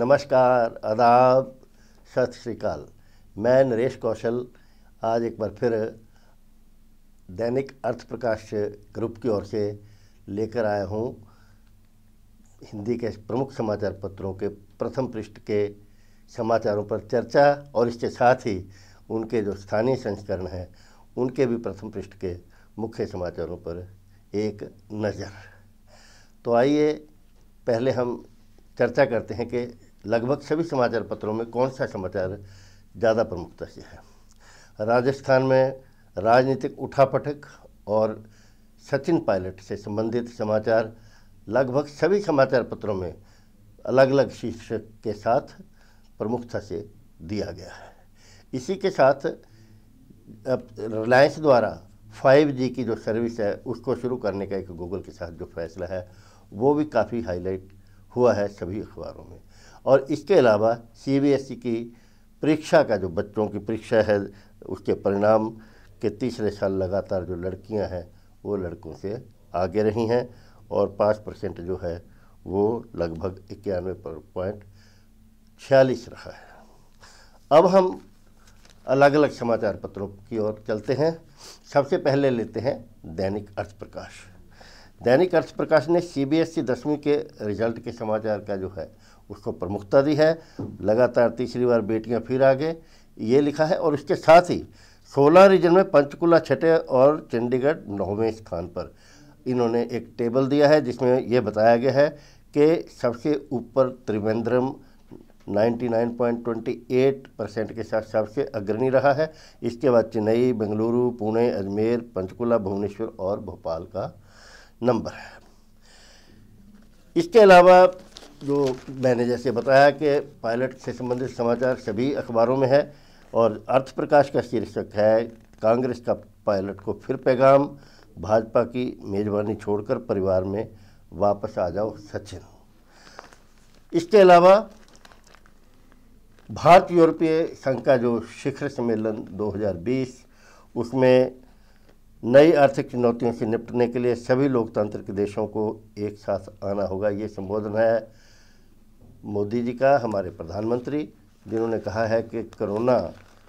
नमस्कार आदाब सत श्रीकाल मैं नरेश कौशल आज एक बार फिर दैनिक अर्थ प्रकाश ग्रुप की ओर से लेकर आया हूँ हिंदी के प्रमुख समाचार पत्रों के प्रथम पृष्ठ के समाचारों पर चर्चा और इसके साथ ही उनके जो स्थानीय संस्करण हैं उनके भी प्रथम पृष्ठ के मुख्य समाचारों पर एक नज़र तो आइए पहले हम चर्चा करते हैं कि लगभग सभी समाचार पत्रों में कौन सा समाचार ज़्यादा प्रमुखता से है राजस्थान में राजनीतिक उठापटक और सचिन पायलट से संबंधित समाचार लगभग सभी समाचार पत्रों में अलग अलग शीर्षक के साथ प्रमुखता से दिया गया है इसी के साथ रिलायंस द्वारा 5G की जो सर्विस है उसको शुरू करने का एक गूगल के साथ जो फैसला है वो भी काफ़ी हाईलाइट हुआ है सभी अखबारों में और इसके अलावा ई e की परीक्षा का जो बच्चों की परीक्षा है उसके परिणाम के तीसरे साल लगातार जो लड़कियां हैं वो लड़कों से आगे रही हैं और पाँच परसेंट जो है वो लगभग इक्यानवे पॉइंट छियालीस रहा है अब हम अलग अलग समाचार पत्रों की ओर चलते हैं सबसे पहले लेते हैं दैनिक अर्थ प्रकाश दैनिक अर्थ प्रकाश ने सीबीएसई e दसवीं के रिजल्ट के समाचार का जो है उसको प्रमुखता दी है लगातार तीसरी बार बेटियां फिर आ गए ये लिखा है और इसके साथ ही सोलह रीजन में पंचकुला छठे और चंडीगढ़ नौवें स्थान पर इन्होंने एक टेबल दिया है जिसमें ये बताया गया है कि सबसे ऊपर त्रिवेंद्रम 99.28 परसेंट के साथ सबसे अग्रणी रहा है इसके बाद चेन्नई बेंगलुरु पुणे अजमेर पंचकुला भुवनेश्वर और भोपाल का नंबर है इसके अलावा जो मैंने जैसे बताया कि पायलट से संबंधित समाचार सभी अखबारों में है और अर्थ प्रकाश का शीर्षक है कांग्रेस का पायलट को फिर पैगाम भाजपा की मेजबानी छोड़कर परिवार में वापस आ जाओ सचिन इसके अलावा भारत यूरोपीय संघ का जो शिखर सम्मेलन 2020 उसमें नई आर्थिक चुनौतियों से निपटने के लिए सभी लोकतांत्रिक देशों को एक साथ आना होगा ये संबोधन है मोदी जी का हमारे प्रधानमंत्री जिन्होंने कहा है कि कोरोना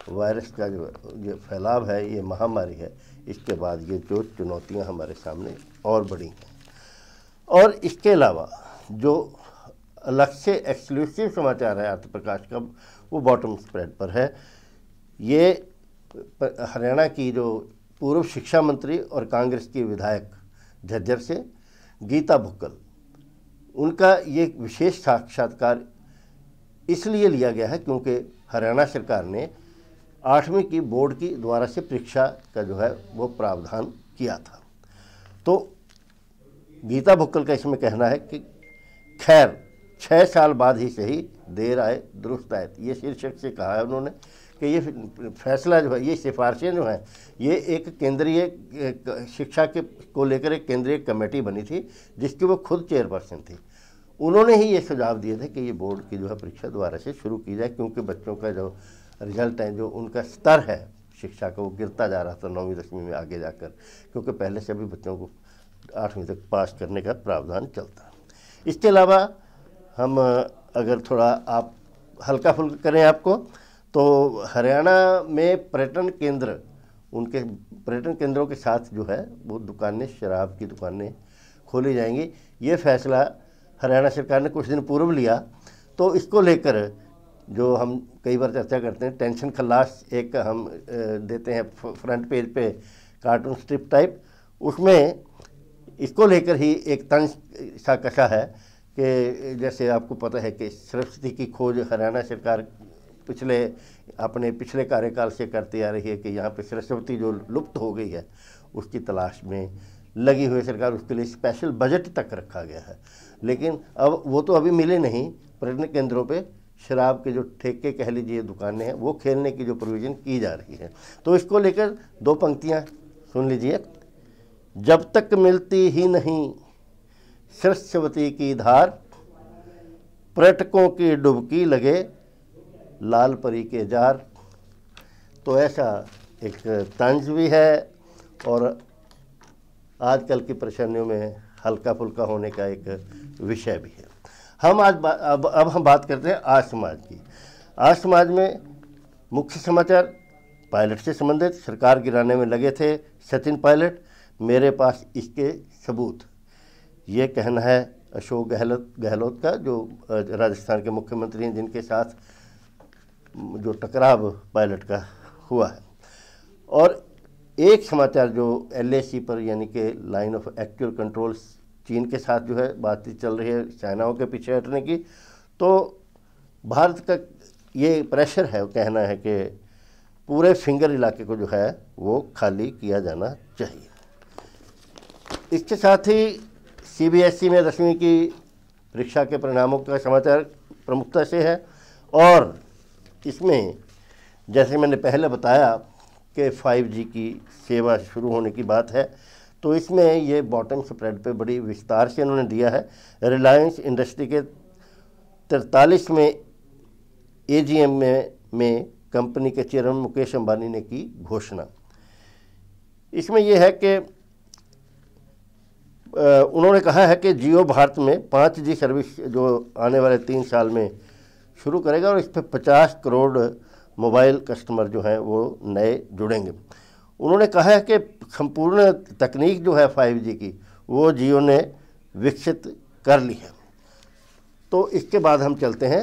वायरस का जो ये फैलाव है ये महामारी है इसके बाद ये जो चुनौतियां हमारे सामने और बढ़ी हैं और इसके अलावा जो अलग से एक्सक्लूसिव समाचार है आर्थ प्रकाश का वो बॉटम स्प्रेड पर है ये हरियाणा की जो पूर्व शिक्षा मंत्री और कांग्रेस की विधायक झज्जर से गीता भुक्कल उनका ये विशेष साक्षात्कार इसलिए लिया गया है क्योंकि हरियाणा सरकार ने आठवीं की बोर्ड की द्वारा से परीक्षा का जो है वो प्रावधान किया था तो गीता भुक्कल का इसमें कहना है कि खैर छः साल बाद ही सही देर आए दुरुस्त आए ये शीर्षक से कहा है उन्होंने कि ये फैसला जो है ये सिफारिशें जो हैं ये एक केंद्रीय शिक्षा के को लेकर एक केंद्रीय कमेटी बनी थी जिसकी वो खुद चेयरपर्सन थी उन्होंने ही ये सुझाव दिए थे कि ये बोर्ड की जो है परीक्षा द्वारा से शुरू की जाए क्योंकि बच्चों का जो रिजल्ट है जो उनका स्तर है शिक्षा का वो गिरता जा रहा था नौवीं दसवीं में आगे जाकर क्योंकि पहले से भी बच्चों को आठवीं तक पास करने का प्रावधान चलता इसके अलावा हम अगर थोड़ा आप हल्का फुल्का करें आपको तो हरियाणा में पर्यटन केंद्र उनके पर्यटन केंद्रों के साथ जो है वो दुकानें शराब की दुकानें खोली जाएंगी ये फैसला हरियाणा सरकार ने कुछ दिन पूर्व लिया तो इसको लेकर जो हम कई बार चर्चा करते हैं टेंशन खल्लास एक हम देते हैं फ्रंट पेज पे कार्टून स्ट्रिप टाइप उसमें इसको लेकर ही एक तंज सा कसा है कि जैसे आपको पता है कि सरस्वती की खोज हरियाणा सरकार पिछले अपने पिछले कार्यकाल से करती आ रही है कि यहाँ पर सरस्वती जो लुप्त हो गई है उसकी तलाश में लगी हुई सरकार उसके लिए स्पेशल बजट तक रखा गया है लेकिन अब वो तो अभी मिले नहीं पर्यटन केंद्रों पे शराब के जो ठेके कह लीजिए दुकानें हैं वो खेलने की जो प्रोविज़न की जा रही है तो इसको लेकर दो पंक्तियाँ सुन लीजिए जब तक मिलती ही नहीं सरस्वती की धार पर्यटकों की डुबकी लगे लाल परी के जार तो ऐसा एक तंज भी है और आजकल की परेशानियों में हल्का फुल्का होने का एक विषय भी है हम आज अब अब हम बात करते हैं आज समाज की आज समाज में मुख्य समाचार पायलट से संबंधित सरकार गिराने में लगे थे सचिन पायलट मेरे पास इसके सबूत ये कहना है अशोक गहलोत गहलोत का जो राजस्थान के मुख्यमंत्री हैं जिनके साथ जो टकराव पायलट का हुआ है और एक समाचार जो एल पर यानी कि लाइन ऑफ एक्चुअल कंट्रोल चीन के साथ जो है बातचीत चल रही है चाइनाओं के पीछे हटने की तो भारत का ये प्रेशर है कहना है कि पूरे फिंगर इलाके को जो है वो खाली किया जाना चाहिए इसके साथ ही सीबीएसई में दसवीं की परीक्षा के परिणामों का समाचार प्रमुखता से है और इसमें जैसे मैंने पहले बताया कि जी की सेवा शुरू होने की बात है तो इसमें ये बॉटम स्प्रेड पे बड़ी विस्तार से इन्होंने दिया है रिलायंस इंडस्ट्री के तिरतालीस में ए में में कंपनी के चेयरमैन मुकेश अंबानी ने की घोषणा इसमें यह है कि उन्होंने कहा है कि जियो भारत में पाँच जी सर्विस जो आने वाले तीन साल में शुरू करेगा और इस पर पचास करोड़ मोबाइल कस्टमर जो हैं वो नए जुड़ेंगे उन्होंने कहा है कि संपूर्ण तकनीक जो है जी की वो जियो ने विकसित कर ली है तो इसके बाद हम चलते हैं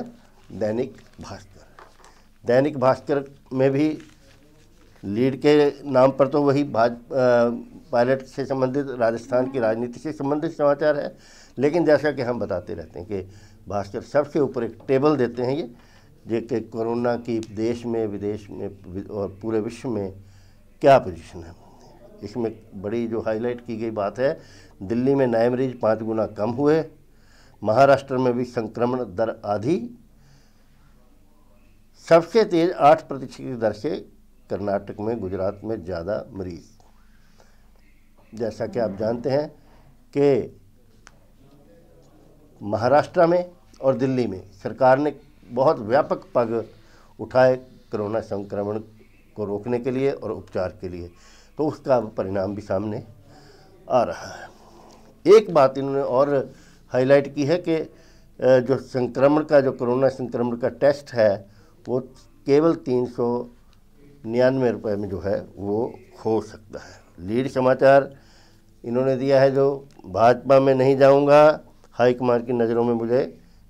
दैनिक भास्कर दैनिक भास्कर में भी लीड के नाम पर तो वही भाज पायलट से संबंधित राजस्थान की राजनीति से संबंधित समाचार है लेकिन जैसा कि हम बताते रहते हैं कि भास्कर सबसे ऊपर एक टेबल देते हैं ये जो कि कोरोना की देश में विदेश में और पूरे विश्व में क्या पोजीशन है इसमें बड़ी जो हाईलाइट की गई बात है दिल्ली में नए मरीज पाँच गुना कम हुए महाराष्ट्र में भी संक्रमण दर आधी सबसे तेज़ आठ प्रतिशत की दर से कर्नाटक में गुजरात में ज़्यादा मरीज जैसा कि आप जानते हैं कि महाराष्ट्र में और दिल्ली में सरकार ने बहुत व्यापक पग उठाए कोरोना संक्रमण को रोकने के लिए और उपचार के लिए तो उसका परिणाम भी सामने आ रहा है एक बात इन्होंने और हाईलाइट की है कि जो संक्रमण का जो कोरोना संक्रमण का टेस्ट है वो केवल तीन सौ निन्यानवे रुपये में जो है वो हो सकता है लीड समाचार इन्होंने दिया है जो भाजपा में नहीं जाऊंगा हाईकमान की नज़रों में मुझे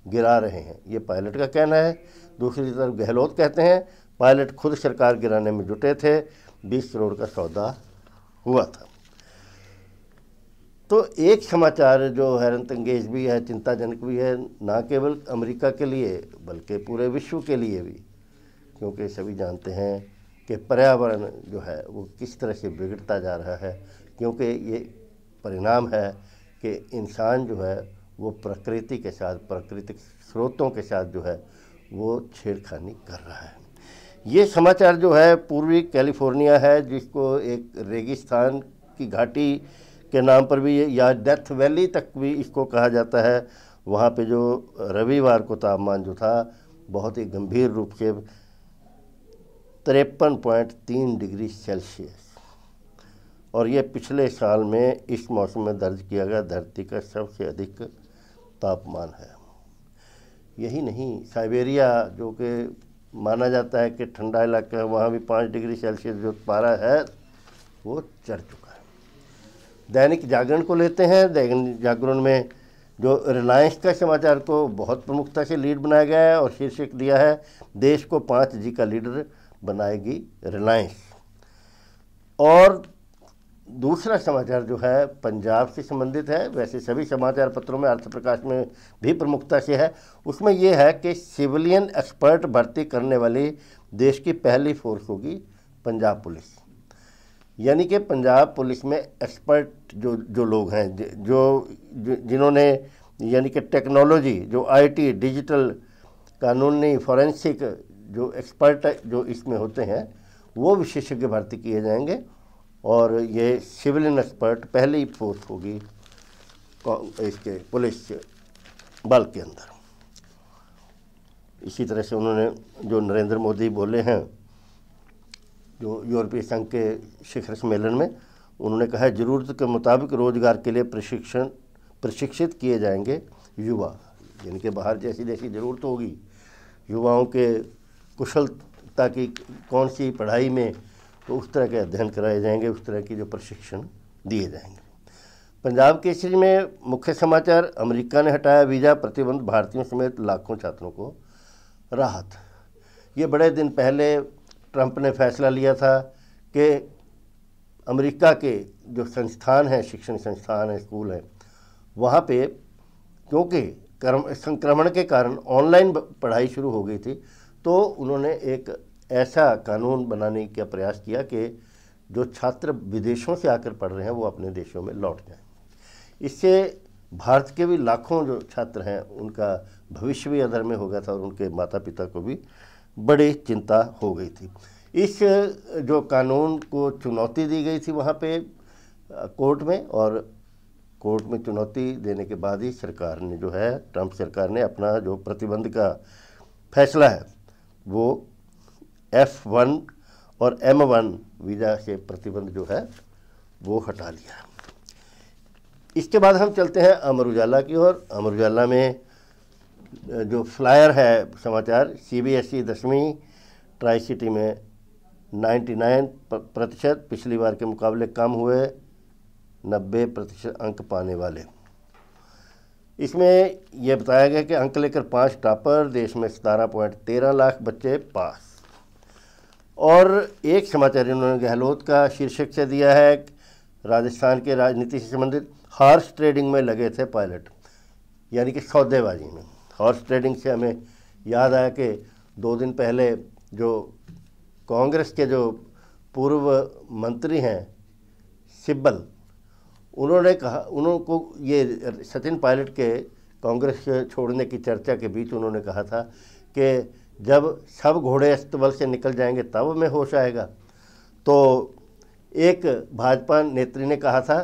गिरा रहे हैं ये पायलट का कहना है दूसरी तरफ गहलोत कहते हैं पायलट खुद सरकार गिराने में जुटे थे बीस करोड़ का सौदा हुआ था तो एक समाचार जो हैरत अंगेज भी है चिंताजनक भी है ना केवल अमेरिका के लिए बल्कि पूरे विश्व के लिए भी क्योंकि सभी जानते हैं कि पर्यावरण जो है वो किस तरह से बिगड़ता जा रहा है क्योंकि ये परिणाम है कि इंसान जो है वो प्रकृति के साथ प्राकृतिक स्रोतों के साथ जो है वो छेड़खानी कर रहा है ये समाचार जो है पूर्वी कैलिफोर्निया है जिसको एक रेगिस्तान की घाटी के नाम पर भी या डेथ वैली तक भी इसको कहा जाता है वहाँ पे जो रविवार को तापमान जो था बहुत ही गंभीर रूप से तिरपन पॉइंट तीन डिग्री सेल्सियस और ये पिछले साल में इस मौसम में दर्ज किया गया धरती का सबसे अधिक तापमान है यही नहीं साइबेरिया जो कि माना जाता है कि ठंडा इलाका है वहाँ भी पाँच डिग्री सेल्सियस जो पारा है वो चढ़ चुका है दैनिक जागरण को लेते हैं दैनिक जागरण में जो रिलायंस का समाचार को बहुत प्रमुखता से लीड बनाया गया है और शीर्षक दिया है देश को पाँच जी का लीडर बनाएगी रिलायंस और दूसरा समाचार जो है पंजाब से संबंधित है वैसे सभी समाचार पत्रों में अर्थ प्रकाश में भी प्रमुखता से है उसमें यह है कि सिविलियन एक्सपर्ट भर्ती करने वाली देश की पहली फोर्स होगी पंजाब पुलिस यानी कि पंजाब पुलिस में एक्सपर्ट जो जो लोग हैं जो, जिन्होंने यानी कि टेक्नोलॉजी जो आईटी डिजिटल कानूनी फॉरेंसिक जो एक्सपर्ट जो इसमें होते हैं वो विशेषज्ञ भर्ती किए जाएंगे और ये सिविलियन एक्सपर्ट पहले ही पोस्ट होगी इसके पुलिस बल के अंदर इसी तरह से उन्होंने जो नरेंद्र मोदी बोले हैं जो यूरोपीय संघ के शिखर सम्मेलन में उन्होंने कहा है ज़रूरत के मुताबिक रोजगार के लिए प्रशिक्षण प्रशिक्षित किए जाएंगे युवा जिनके बाहर जैसी जैसी ज़रूरत होगी युवाओं के कुशलता की कौन सी पढ़ाई में तो उस तरह के अध्ययन कराए जाएंगे उस तरह की जो प्रशिक्षण दिए जाएंगे पंजाब केसरी में मुख्य समाचार अमेरिका ने हटाया वीज़ा प्रतिबंध भारतीयों समेत लाखों छात्रों को राहत ये बड़े दिन पहले ट्रंप ने फैसला लिया था कि अमेरिका के जो संस्थान हैं शिक्षण संस्थान हैं स्कूल हैं वहाँ पे क्योंकि कर्म संक्रमण के कारण ऑनलाइन पढ़ाई शुरू हो गई थी तो उन्होंने एक ऐसा कानून बनाने का प्रयास किया कि जो छात्र विदेशों से आकर पढ़ रहे हैं वो अपने देशों में लौट जाएं इससे भारत के भी लाखों जो छात्र हैं उनका भविष्य भी अधर में हो गया था और उनके माता पिता को भी बड़ी चिंता हो गई थी इस जो कानून को चुनौती दी गई थी वहाँ पे कोर्ट में और कोर्ट में चुनौती देने के बाद ही सरकार ने जो है ट्रंप सरकार ने अपना जो प्रतिबंध का फैसला है वो एफ वन और एम वन वीज़ा के प्रतिबंध जो है वो हटा लिया इसके बाद हम चलते हैं अमर उजाला की ओर अमर उजाला में जो फ्लायर है समाचार सीबीएसई e दसवीं ट्राई सिटी में 99 प्रतिशत पिछली बार के मुकाबले कम हुए 90 प्रतिशत अंक पाने वाले इसमें यह बताया गया कि अंक लेकर पांच टॉपर देश में सतारह पॉइंट तेरह लाख बच्चे पास और एक समाचार इन्होंने गहलोत का शीर्षक से दिया है राजस्थान के राजनीति से संबंधित हॉर्स ट्रेडिंग में लगे थे पायलट यानी कि सौदेबाजी में हॉर्स ट्रेडिंग से हमें याद आया कि दो दिन पहले जो कांग्रेस के जो पूर्व मंत्री हैं सिब्बल उन्होंने कहा उनको ये सचिन पायलट के कांग्रेस छोड़ने की चर्चा के बीच उन्होंने कहा था कि जब सब घोड़े अस्तबल से निकल जाएंगे तब में होश आएगा तो एक भाजपा नेत्री ने कहा था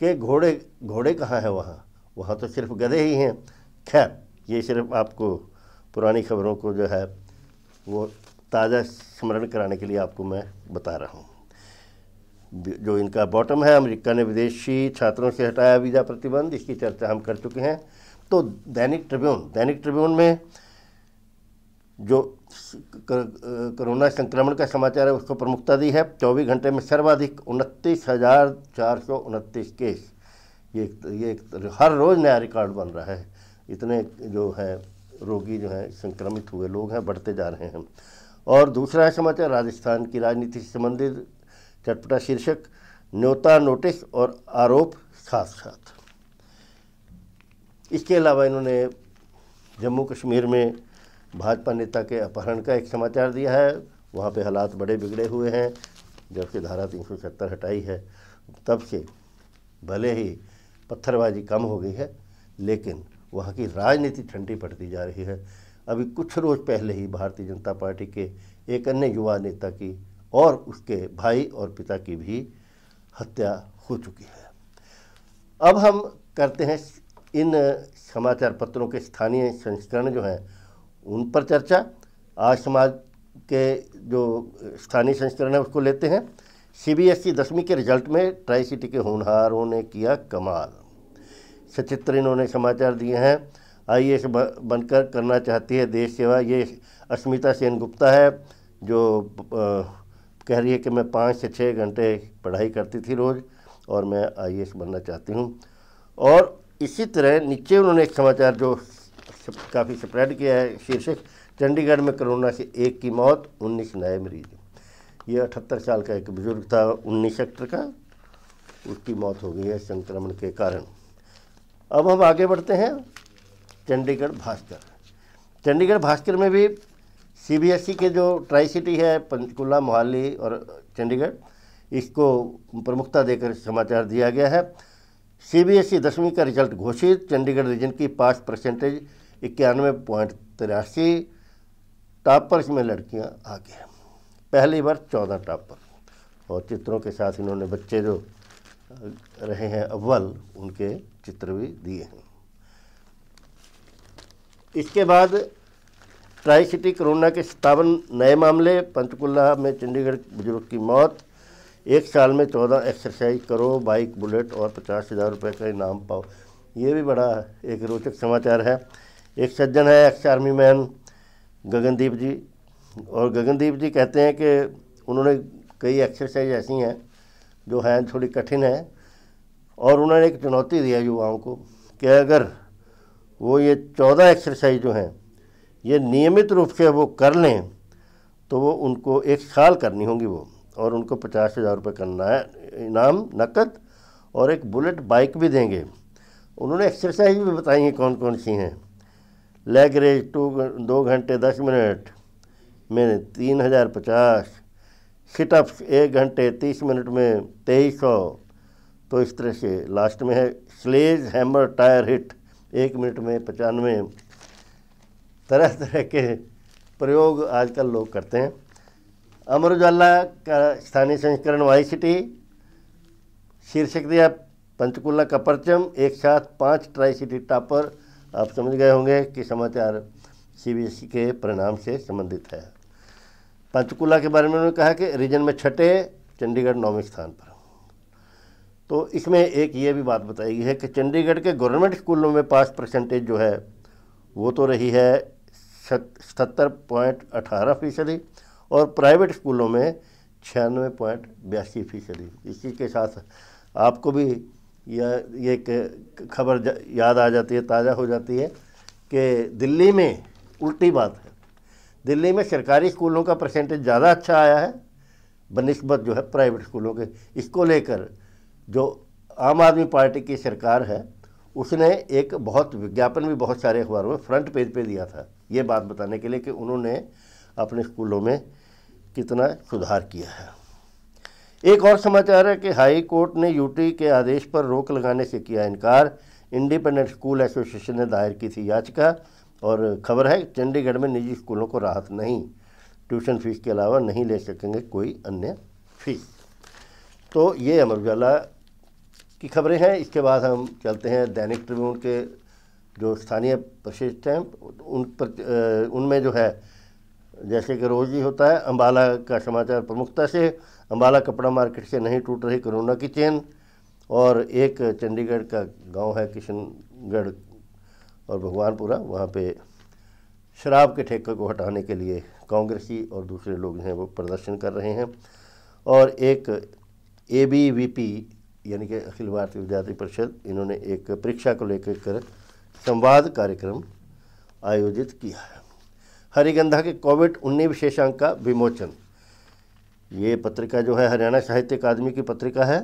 कि घोड़े घोड़े कहाँ हैं वहाँ वहाँ तो सिर्फ गधे ही हैं खैर ये सिर्फ आपको पुरानी खबरों को जो है वो ताज़ा स्मरण कराने के लिए आपको मैं बता रहा हूँ जो इनका बॉटम है अमेरिका ने विदेशी छात्रों से हटाया वीज़ा प्रतिबंध इसकी चर्चा हम कर चुके हैं तो दैनिक ट्रिब्यून दैनिक ट्रिब्यून में जो कोरोना संक्रमण का समाचार है उसको प्रमुखता दी है चौबीस घंटे में सर्वाधिक उनतीस हज़ार चार सौ उनतीस केस ये ये हर रोज़ नया रिकॉर्ड बन रहा है इतने जो है रोगी जो हैं संक्रमित हुए लोग हैं बढ़ते जा रहे हैं और दूसरा है समाचार राजस्थान की राजनीति से संबंधित चटपटा शीर्षक न्योता नोटिस और आरोप साथ साथ इसके अलावा इन्होंने जम्मू कश्मीर में भाजपा नेता के अपहरण का एक समाचार दिया है वहाँ पे हालात बड़े बिगड़े हुए हैं जबकि धारा तीन हटाई है तब से भले ही पत्थरबाजी कम हो गई है लेकिन वहाँ की राजनीति ठंडी पड़ती जा रही है अभी कुछ रोज़ पहले ही भारतीय जनता पार्टी के एक अन्य युवा नेता की और उसके भाई और पिता की भी हत्या हो चुकी है अब हम करते हैं इन समाचार पत्रों के स्थानीय संस्करण जो हैं उन पर चर्चा आज समाज के जो स्थानीय संस्करण है उसको लेते हैं सीबीएसई e दसवीं के रिजल्ट में ट्राई सिटी के होनहारों ने किया कमाल सचित्र इन्होंने समाचार दिए हैं एस बनकर करना चाहती है देश सेवा ये अस्मिता सेन गुप्ता है जो कह रही है कि मैं पाँच से छः घंटे पढ़ाई करती थी रोज़ और मैं एस बनना चाहती हूँ और इसी तरह नीचे उन्होंने एक समाचार जो काफ़ी स्प्रेड किया है शीर्षक चंडीगढ़ में कोरोना से एक की मौत उन्नीस नए मरीज ये अठहत्तर साल का एक बुजुर्ग था उन्नीस सेक्टर का उसकी मौत हो गई है संक्रमण के कारण अब हम आगे बढ़ते हैं चंडीगढ़ भास्कर चंडीगढ़ भास्कर में भी सीबीएसई e के जो ट्राई सिटी है पंचकुला मोहाली और चंडीगढ़ इसको प्रमुखता देकर समाचार दिया गया है सीबीएसई e दसवीं का रिजल्ट घोषित चंडीगढ़ रीजन की पाँच परसेंटेज इक्यानवे पॉइंट तिरासी टॉपर्स में लड़कियां आगे पहली बार चौदह टॉपर और चित्रों के साथ इन्होंने बच्चे जो रहे हैं अव्वल उनके चित्र भी दिए हैं इसके बाद ट्राई सिटी कोरोना के सत्तावन नए मामले पंचकुला में चंडीगढ़ बुजुर्ग की मौत एक साल में चौदह एक्सरसाइज करो बाइक बुलेट और पचास हज़ार रुपये का इनाम पाओ ये भी बड़ा एक रोचक समाचार है एक सज्जन है ex army man Gagandeep ji और गगनदीप जी कहते हैं कि उन्होंने कई एक्सरसाइज ऐसी हैं जो हैं थोड़ी कठिन है और उन्होंने एक चुनौती दिया युवाओं को कि अगर वो ये चौदह एक्सरसाइज जो हैं ये नियमित रूप से वो कर लें तो वो उनको एक साल करनी होगी वो और उनको पचास हज़ार रुपये करना है इनाम नकद और एक बुलेट बाइक भी देंगे उन्होंने एक्सरसाइज भी बताई हैं कौन कौन सी हैं लेग रेज टू दो घंटे दस मिनट में तीन हज़ार पचास सिटअप्स एक घंटे तीस मिनट में तेईस सौ तो इस तरह से लास्ट में है स्लेज हैमर टायर हिट एक मिनट में पचानवे तरह तरह के प्रयोग आजकल लोग करते हैं अमर उजाला का स्थानीय संस्करण वाई सिटी शीर्षक दिया पंचकूला का परचम एक साथ पांच ट्राई सिटी टॉपर आप समझ गए होंगे कि समाचार सीबीएसई e के परिणाम से संबंधित है पंचकुला के बारे में उन्होंने कहा कि रीजन में छठे चंडीगढ़ नौवें स्थान पर तो इसमें एक ये भी बात बताई गई है कि चंडीगढ़ के गवर्नमेंट स्कूलों में पास परसेंटेज जो है वो तो रही है सत्तर पॉइंट अठारह फीसदी और प्राइवेट स्कूलों में छियानवे पॉइंट बयासी फीसदी इसी के साथ आपको भी या ये खबर याद आ जाती है ताज़ा हो जाती है कि दिल्ली में उल्टी बात है दिल्ली में सरकारी स्कूलों का परसेंटेज ज़्यादा अच्छा आया है बनस्बत जो है प्राइवेट स्कूलों के इसको लेकर जो आम आदमी पार्टी की सरकार है उसने एक बहुत विज्ञापन भी बहुत सारे अखबारों में फ्रंट पेज पे दिया था ये बात बताने के लिए कि उन्होंने अपने स्कूलों में कितना सुधार किया है एक और समाचार है कि हाई कोर्ट ने यूटी के आदेश पर रोक लगाने से किया इनकार इंडिपेंडेंट स्कूल एसोसिएशन ने दायर की थी याचिका और खबर है चंडीगढ़ में निजी स्कूलों को राहत नहीं ट्यूशन फीस के अलावा नहीं ले सकेंगे कोई अन्य फीस तो ये अमर उजाला की खबरें हैं इसके बाद हम चलते हैं दैनिक ट्रिब्यून के जो स्थानीय प्रशिष्ट हैं उन पर उनमें जो है जैसे कि रोज ही होता है अम्बाला का समाचार प्रमुखता से अम्बाला कपड़ा मार्केट से नहीं टूट रही कोरोना की चेन और एक चंडीगढ़ का गांव है किशनगढ़ और भगवानपुरा वहाँ पे शराब के ठेके को हटाने के लिए कांग्रेसी और दूसरे लोग हैं वो प्रदर्शन कर रहे हैं और एक ए बी वी पी यानी कि अखिल भारतीय विद्यार्थी परिषद इन्होंने एक परीक्षा को लेकर संवाद कार्यक्रम आयोजित किया है हरिगंधा के कोविड उन्नीस विशेषांक का विमोचन ये पत्रिका जो है हरियाणा साहित्य अकादमी की पत्रिका है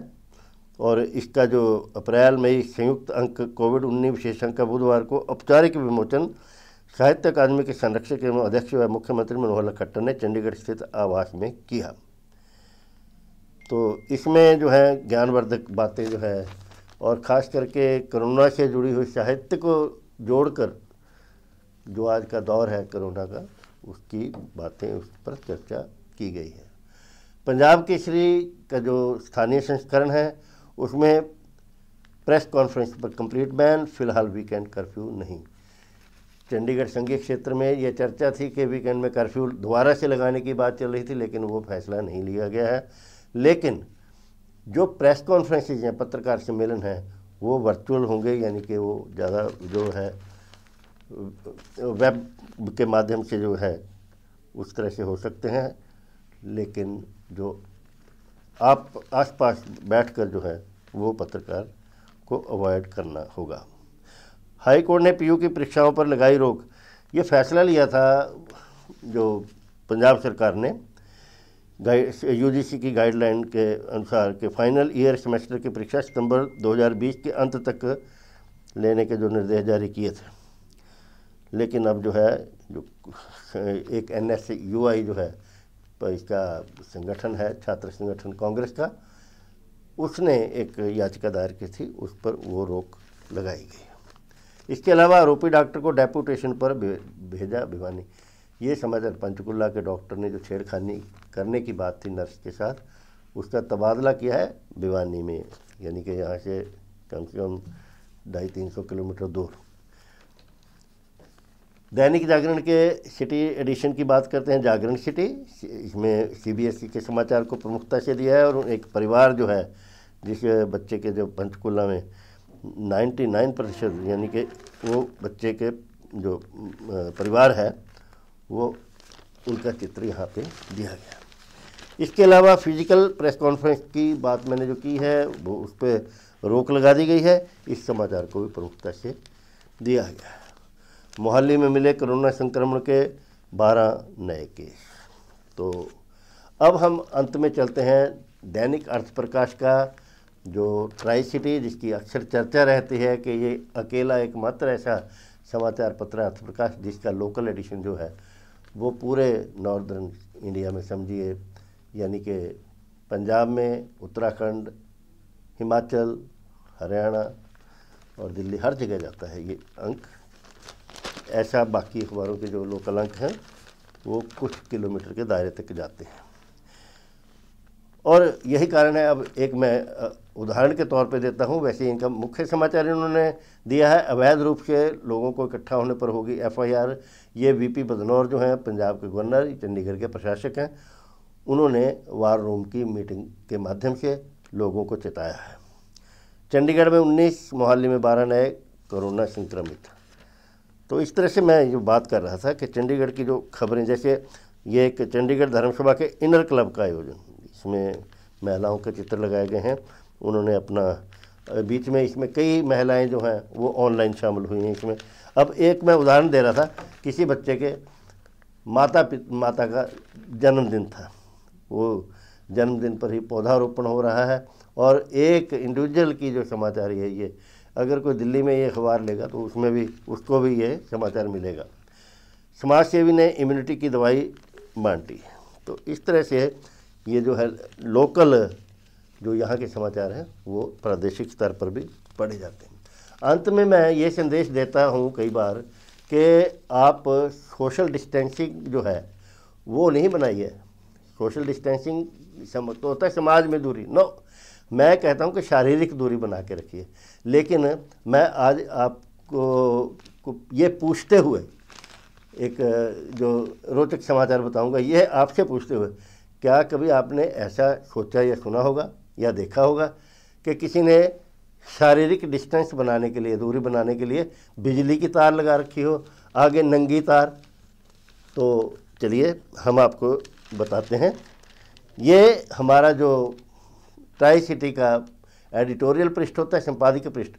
और इसका जो अप्रैल में ही संयुक्त अंक कोविड उन्नीस विशेषांक का बुधवार को औपचारिक विमोचन साहित्य अकादमी के संरक्षक एवं अध्यक्ष व मुख्यमंत्री मनोहर लाल खट्टर ने चंडीगढ़ स्थित आवास में किया तो इसमें जो है ज्ञानवर्धक बातें जो है और ख़ास करके कोरोना से जुड़ी हुई साहित्य को जोड़कर जो आज का दौर है कोरोना का उसकी बातें उस पर चर्चा की गई है पंजाब केसरी का जो स्थानीय संस्करण है उसमें प्रेस कॉन्फ्रेंस पर कंप्लीट बैन फिलहाल वीकेंड कर्फ्यू नहीं चंडीगढ़ संघीय क्षेत्र में यह चर्चा थी कि वीकेंड में कर्फ्यू दोबारा से लगाने की बात चल रही थी लेकिन वो फैसला नहीं लिया गया है लेकिन जो प्रेस कॉन्फ्रेंसेज हैं पत्रकार सम्मेलन हैं वो वर्चुअल होंगे यानी कि वो ज़्यादा जो है वेब के माध्यम से जो है उस तरह से हो सकते हैं लेकिन जो आप आसपास बैठकर जो है वो पत्रकार को अवॉइड करना होगा हाई कोर्ट ने पीयू की परीक्षाओं पर लगाई रोक ये फैसला लिया था जो पंजाब सरकार ने यूजीसी की गाइडलाइन के अनुसार के फाइनल ईयर सेमेस्टर की परीक्षा सितंबर 2020 के अंत तक लेने के जो निर्देश जारी किए थे लेकिन अब जो है जो एक एन एस यू आई जो है इसका संगठन है छात्र संगठन कांग्रेस का उसने एक याचिका दायर की थी उस पर वो रोक लगाई गई इसके अलावा आरोपी डॉक्टर को डेपुटेशन पर भेजा भिवानी ये समझकर पंचकुला के डॉक्टर ने जो छेड़खानी करने की बात थी नर्स के साथ उसका तबादला किया है भिवानी में यानी कि यहाँ से कम से कम ढाई तीन सौ किलोमीटर दूर दैनिक जागरण के सिटी एडिशन की बात करते हैं जागरण सिटी इसमें सीबीएसई e के समाचार को प्रमुखता से दिया है और एक परिवार जो है जिस बच्चे के जो पंचकूला में 99 प्रतिशत यानी कि वो बच्चे के जो परिवार है वो उनका चित्र यहाँ पे दिया गया इसके अलावा फिजिकल प्रेस कॉन्फ्रेंस की बात मैंने जो की है वो उस पर रोक लगा दी गई है इस समाचार को भी प्रमुखता से दिया गया है मोहाली में मिले कोरोना संक्रमण के बारह नए केस तो अब हम अंत में चलते हैं दैनिक अर्थप्रकाश का जो ट्राई सिटी जिसकी अक्सर चर्चा रहती है कि ये अकेला एकमात्र ऐसा समाचार पत्र अर्थप्रकाश जिसका लोकल एडिशन जो है वो पूरे नॉर्दर्न इंडिया में समझिए यानी कि पंजाब में उत्तराखंड हिमाचल हरियाणा और दिल्ली हर जगह जाता है ये अंक ऐसा बाकी अखबारों के जो लोकल अंक हैं वो कुछ किलोमीटर के दायरे तक जाते हैं और यही कारण है अब एक मैं उदाहरण के तौर पे देता हूँ वैसे इनका मुख्य समाचार इन्होंने दिया है अवैध रूप से लोगों को इकट्ठा होने पर होगी एफआईआर ये वीपी बदनौर जो हैं पंजाब के गवर्नर चंडीगढ़ के प्रशासक हैं उन्होंने वार रूम की मीटिंग के माध्यम से लोगों को चेताया है चंडीगढ़ में 19 मोहाली में 12 नए कोरोना संक्रमित तो इस तरह से मैं जो बात कर रहा था कि चंडीगढ़ की जो खबरें जैसे ये एक चंडीगढ़ धर्मसभा के इनर क्लब का आयोजन इसमें महिलाओं के चित्र लगाए गए हैं उन्होंने अपना बीच में इसमें कई महिलाएं जो हैं वो ऑनलाइन शामिल हुई हैं इसमें अब एक मैं उदाहरण दे रहा था किसी बच्चे के माता माता का जन्मदिन था वो जन्मदिन पर ही पौधारोपण हो रहा है और एक इंडिविजुअल की जो समाचार है ये अगर कोई दिल्ली में ये अखबार लेगा तो उसमें भी उसको भी ये समाचार मिलेगा समाज सेवी ने इम्यूनिटी की दवाई बांटी तो इस तरह से ये जो है लोकल जो यहाँ के समाचार हैं वो प्रादेशिक स्तर पर भी पढ़े जाते हैं अंत में मैं ये संदेश देता हूँ कई बार कि आप सोशल डिस्टेंसिंग जो है वो नहीं बनाइए सोशल डिस्टेंसिंग तो होता है समाज में दूरी नो मैं कहता हूँ कि शारीरिक दूरी बना के रखिए लेकिन मैं आज आपको ये पूछते हुए एक जो रोचक समाचार बताऊंगा यह आपसे पूछते हुए क्या कभी आपने ऐसा सोचा या सुना होगा या देखा होगा कि किसी ने शारीरिक डिस्टेंस बनाने के लिए दूरी बनाने के लिए बिजली की तार लगा रखी हो आगे नंगी तार तो चलिए हम आपको बताते हैं ये हमारा जो ट्राई सिटी का एडिटोरियल पृष्ठ होता है संपादकीय पृष्ठ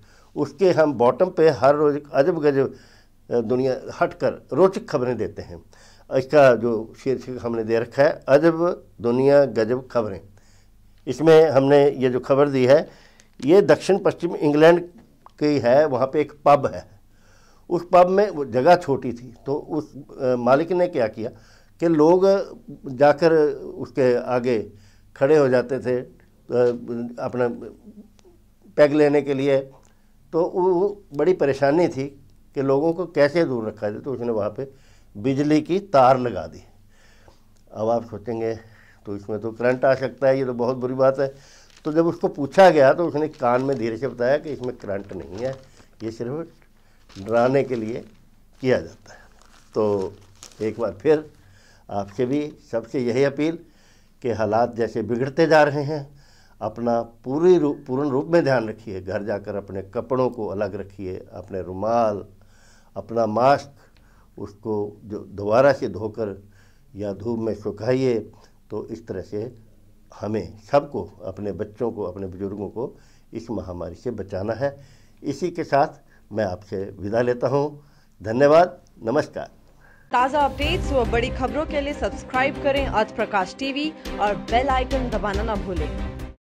उसके हम बॉटम पे हर रोज अजब गजब दुनिया हटकर रोचक खबरें देते हैं इसका जो शीर्षक हमने दे रखा है अजब दुनिया गजब खबरें इसमें हमने ये जो खबर दी है ये दक्षिण पश्चिम इंग्लैंड की है वहाँ पे एक पब है उस पब में वो जगह छोटी थी तो उस मालिक ने क्या किया कि लोग जाकर उसके आगे खड़े हो जाते थे अपना पैग लेने के लिए तो वो बड़ी परेशानी थी कि लोगों को कैसे दूर रखा जाए तो उसने वहाँ पे बिजली की तार लगा दी अब आप सोचेंगे तो इसमें तो करंट आ सकता है ये तो बहुत बुरी बात है तो जब उसको पूछा गया तो उसने कान में धीरे से बताया कि इसमें करंट नहीं है ये सिर्फ डराने के लिए किया जाता है तो एक बार फिर आपसे भी सबसे यही अपील कि हालात जैसे बिगड़ते जा रहे हैं अपना पूरी रूप पूर्ण रूप में ध्यान रखिए घर जाकर अपने कपड़ों को अलग रखिए अपने रुमाल अपना मास्क उसको जो दोबारा से धोकर या धूप में सुखाइए तो इस तरह से हमें सबको अपने बच्चों को अपने बुज़ुर्गों को इस महामारी से बचाना है इसी के साथ मैं आपसे विदा लेता हूँ धन्यवाद नमस्कार ताज़ा अपडेट्स व बड़ी खबरों के लिए सब्सक्राइब करें आज प्रकाश टीवी और बेल आइकन दबाना ना भूलें